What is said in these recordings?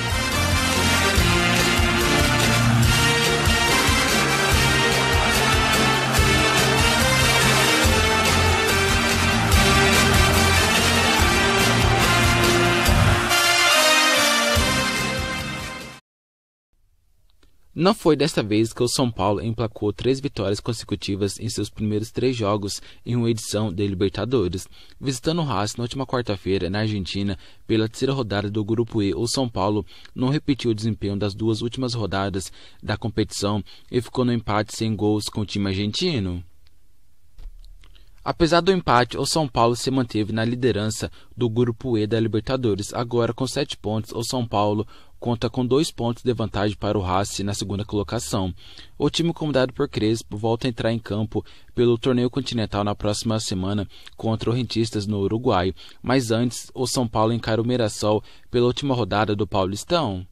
Bye. Não foi desta vez que o São Paulo emplacou três vitórias consecutivas em seus primeiros três jogos em uma edição de Libertadores. Visitando o Racing na última quarta-feira na Argentina pela terceira rodada do Grupo E, o São Paulo não repetiu o desempenho das duas últimas rodadas da competição e ficou no empate sem gols com o time argentino. Apesar do empate, o São Paulo se manteve na liderança do Grupo E da Libertadores. Agora, com sete pontos, o São Paulo conta com dois pontos de vantagem para o Racing na segunda colocação. O time comandado por Crespo volta a entrar em campo pelo torneio continental na próxima semana contra o Rentistas no Uruguai. Mas antes, o São Paulo encara o Mirassol pela última rodada do Paulistão.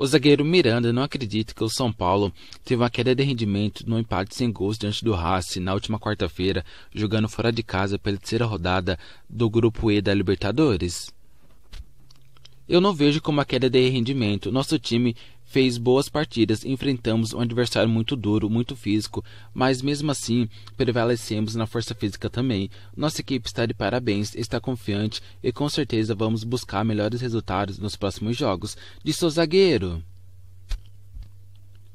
O zagueiro Miranda não acredita que o São Paulo teve uma queda de rendimento no empate sem gols diante do Racing na última quarta-feira, jogando fora de casa pela terceira rodada do Grupo E da Libertadores. Eu não vejo como a queda de rendimento. Nosso time fez boas partidas, enfrentamos um adversário muito duro, muito físico, mas mesmo assim prevalecemos na força física também. Nossa equipe está de parabéns, está confiante e com certeza vamos buscar melhores resultados nos próximos jogos. De seu zagueiro!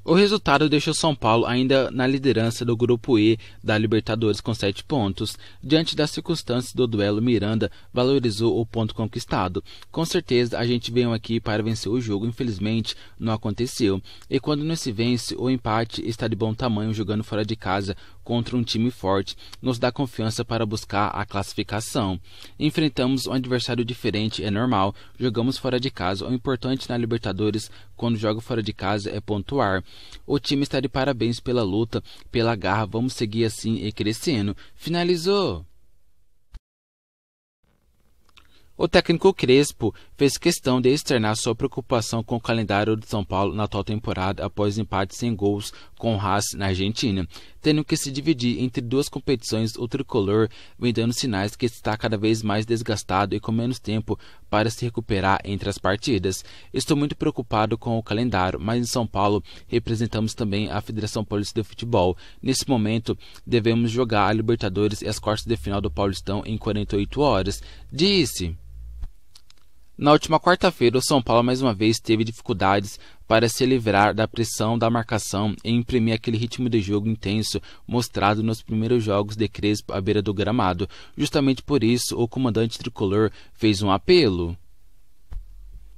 O resultado deixou São Paulo ainda na liderança do Grupo E da Libertadores com 7 pontos. Diante das circunstâncias do duelo, Miranda valorizou o ponto conquistado. Com certeza a gente veio aqui para vencer o jogo, infelizmente não aconteceu. E quando não se vence, o empate está de bom tamanho jogando fora de casa contra um time forte nos dá confiança para buscar a classificação. Enfrentamos um adversário diferente, é normal. Jogamos fora de casa. O importante na Libertadores, quando joga fora de casa, é pontuar. O time está de parabéns pela luta, pela garra. Vamos seguir assim e crescendo. Finalizou! O técnico Crespo fez questão de externar sua preocupação com o calendário de São Paulo na atual temporada após empate sem gols com Haas na Argentina, tendo que se dividir entre duas competições, o tricolor vem dando sinais que está cada vez mais desgastado e com menos tempo para se recuperar entre as partidas. Estou muito preocupado com o calendário, mas em São Paulo representamos também a Federação Paulista de Futebol. Nesse momento, devemos jogar a Libertadores e as quartas de final do Paulistão em 48 horas, disse. Na última quarta-feira, o São Paulo mais uma vez teve dificuldades para se livrar da pressão da marcação e imprimir aquele ritmo de jogo intenso mostrado nos primeiros jogos de Crespo à beira do gramado. Justamente por isso, o comandante tricolor fez um apelo.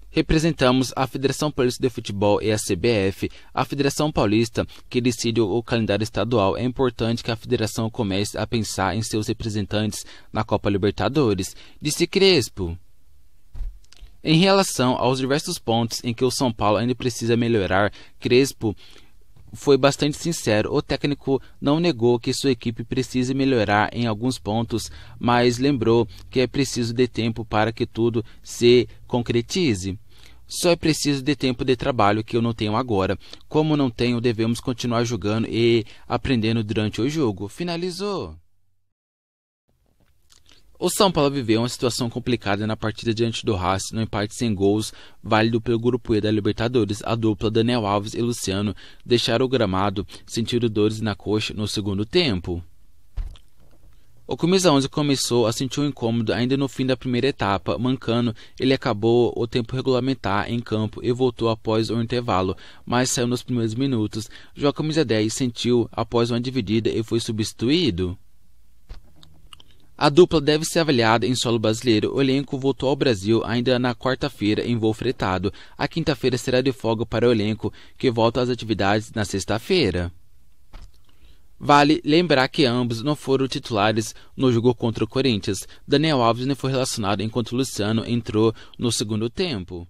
Representamos a Federação Paulista de Futebol e a CBF, a Federação Paulista que decide o calendário estadual. É importante que a federação comece a pensar em seus representantes na Copa Libertadores, disse Crespo. Em relação aos diversos pontos em que o São Paulo ainda precisa melhorar, Crespo foi bastante sincero. O técnico não negou que sua equipe precise melhorar em alguns pontos, mas lembrou que é preciso de tempo para que tudo se concretize. Só é preciso de tempo de trabalho que eu não tenho agora. Como não tenho, devemos continuar jogando e aprendendo durante o jogo. Finalizou. O São Paulo viveu uma situação complicada na partida diante do Haas no empate sem gols, válido pelo Grupo E da Libertadores. A dupla Daniel Alves e Luciano deixaram o gramado, sentindo dores na coxa no segundo tempo. O Comisa 11 começou a sentir um incômodo ainda no fim da primeira etapa. Mancando, ele acabou o tempo regulamentar em campo e voltou após o intervalo, mas saiu nos primeiros minutos. Já o Comisa 10 sentiu após uma dividida e foi substituído. A dupla deve ser avaliada em solo brasileiro. O elenco voltou ao Brasil ainda na quarta-feira em voo fretado. A quinta-feira será de folga para o elenco, que volta às atividades na sexta-feira. Vale lembrar que ambos não foram titulares no jogo contra o Corinthians. Daniel Alves não foi relacionado enquanto Luciano entrou no segundo tempo.